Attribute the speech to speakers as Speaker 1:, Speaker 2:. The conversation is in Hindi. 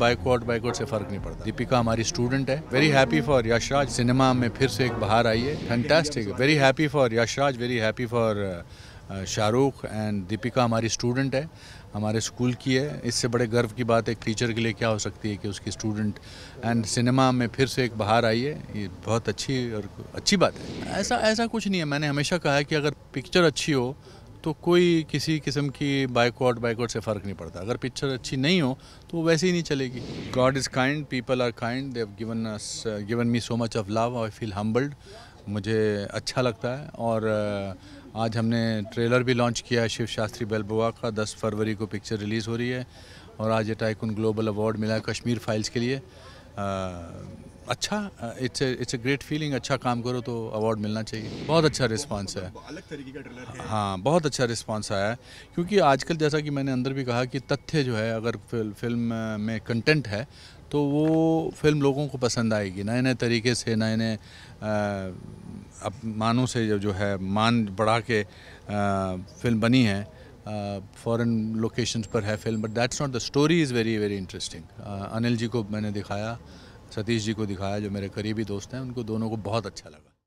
Speaker 1: बाइकआउट बाइकआउट से फर्क नहीं पड़ता दीपिका हमारी स्टूडेंट है very happy for Yashraj cinema में फिर से एक बाहर आई है fantastic very happy for Yashraj very happy for Shahrukh and Deepika हमारी स्टूडेंट है हमारे स्कूल की है इससे बड़े गर्व की बात है टीचर के लिए क्या हो सकती है कि उसकी स्टूडेंट एंड सिनेमा में फिर से एक बाहर आई है ये बहुत अच्छी और अच्छी बात है ऐसा ऐसा कुछ नहीं है मैंने हमेशा कहा है कि अगर पिक्चर अच्छी हो तो कोई किसी किस्म की बाइकआउट बाइकआउट से फ़र्क नहीं पड़ता अगर पिक्चर अच्छी नहीं हो तो वो वैसे ही नहीं चलेगी God is kind people are kind they've given given me so much of love I feel humbled मुझे अच्छा लगता है और आज हमने ट्रेलर भी लॉन्च किया है शिव शास्त्री बेलबुआ का दस फरवरी को पिक्चर रिलीज़ हो रही है और आज ये टाइकुन ग्लोबल अवार्ड मिला कश्मीर फाइल्स के लिए आ, अच्छा it's it's a great feeling अच्छा काम करो तो अवार्ड मिलना चाहिए बहुत अच्छा रिस्पांस है अलग तरीके का ट्रेलर है हाँ बहुत अच्छा रिस्पांस आया है क्योंकि आजकल जैसा कि मैंने अंदर भी कहा कि तथ्य जो है अगर फिल्म uh, में कंटेंट है तो वो फिल्म लोगों को पसंद आएगी नए नए तरीके से नए नए uh, अपमानों से जो है मान बढ़ा के फिल्म uh, बनी है फॉरेन लोकेशंस पर है film but that's not the story is very very interesting Anil ji को मैंने दिखाया सतीश जी को दिखाया जो मेरे करीबी दोस्त हैं उनको दोनों को बहुत अच्छा लगा